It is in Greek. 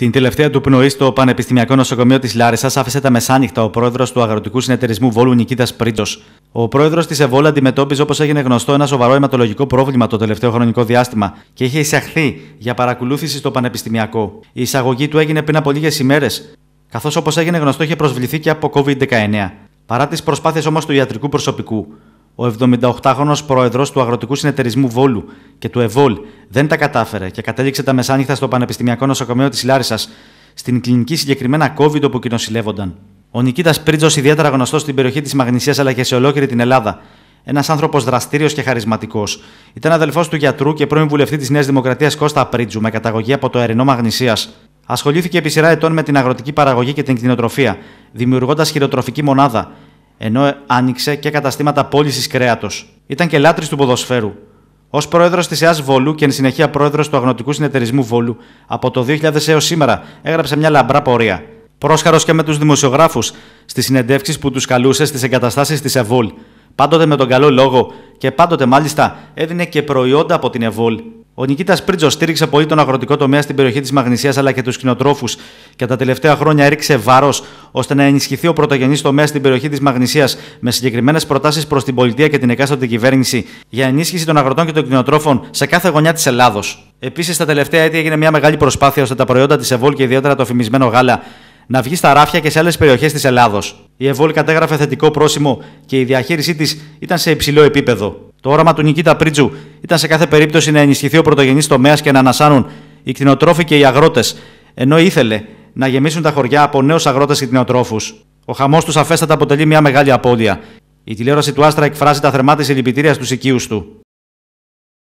Την τελευταία του πνοή στο Πανεπιστημιακό Νοσοκομείο της Λάρισας άφησε τα μεσάνυχτα ο πρόεδρος του Αγροτικού Συνεταιρισμού Βόλου Νικήτας Πρίτσο. Ο πρόεδρος της Εβόλα αντιμετώπιζε, όπως έγινε γνωστό, ένα σοβαρό αιματολογικό πρόβλημα το τελευταίο χρονικό διάστημα και είχε εισαχθεί για παρακολούθηση στο Πανεπιστημιακό. Η εισαγωγή του έγινε πριν από λίγες ημέρες, καθώς όπως έγινε γνωστό είχε προσβληθεί και από COVID-19. Παρά τις προσπάθειες όμως του ιατρικού προσωπικού, ο 78χρονο πρόεδρος του Αγροτικού Συνεταιρισμού Βόλου και του ΕΒΟΛ δεν τα κατάφερε και κατέληξε τα μεσάνυχτα στο Πανεπιστημιακό Νοσοκομείο της Λάρισας, στην κλινική συγκεκριμένα COVID που κοινοσυλλεύονταν. Ο Νικίτα Πρίτζος, ιδιαίτερα γνωστός στην περιοχή της Μαγνησίας αλλά και σε ολόκληρη την Ελλάδα, ένας άνθρωπος δραστήριος και χαρισματικός, ήταν αδελφός του γιατρού και πρώην βουλευτή της Νέας Δημοκρατίας Κώστα Πρίτζου με καταγωγή από το Ερεινό Μαγνησίας. Ασχολήθηκε επί σειρά ετών με την αγροτική παραγωγή και την κτηνοτροφία, δημιουργώντας χειροτροφική μονάδα ενώ άνοιξε και καταστήματα πώλησης κρέατος. Ήταν και λάτρης του ποδοσφαίρου. Ως πρόεδρος της ΕΑΣ Βολού και εν συνεχεία πρόεδρος του Αγνοτικού Συνεταιρισμού Βολού, από το 2000 έως σήμερα έγραψε μια λαμπρά πορεία. Πρόσχαρο και με τους δημοσιογράφους στις συνεντεύξεις που τους καλούσε στις εγκαταστάσεις της ΕΒΟΛ. Πάντοτε με τον καλό λόγο και πάντοτε μάλιστα έδινε και προϊόντα από την ΕΒΟΛ ο Νικήτας Πρίτζο στήριξε πολύ τον αγροτικό τομέα στην περιοχή της Μαγνησίας αλλά και τους κοινοτρόφου και τα τελευταία χρόνια έριξε βάρος ώστε να ενισχυθεί ο πρωτογενής τομέας στην περιοχή της Μαγνησίας με συγκεκριμένες προτάσεις προς την πολιτεία και την εκάστοτε κυβέρνηση για ενίσχυση των αγροτών και των κοινοτρόφων σε κάθε γωνιά της Ελλάδος. Επίσης, τα τελευταία έτη έγινε μια μεγάλη προσπάθεια ώστε τα προϊόντα της Εβόλ και ιδιαίτερα το φημισμένο γάλα να βγει στα ράφια και σε άλλες περιοχές της Ελλάδος. Η Εβόλ κατέγραφε θετικό πρόσημο και η διαχείρισή της ήταν σε υψηλό επίπεδο. Το όραμα του Νικήτα Πρίτζου ήταν σε κάθε περίπτωση να ενισχυθεί ο πρωτογενής τομέας και να ανασάνουν οι κτηνοτρόφοι και οι αγρότες, ενώ ήθελε να γεμίσουν τα χωριά από νέους αγρότες και κτηνοτρόφους. Ο χαμός τους αφέστατα αποτελεί μια μεγάλη απώλεια. Η τηλεόραση του Άστρα εκφράζει τα θερμά της συλληπιτήρια στους οικείους του.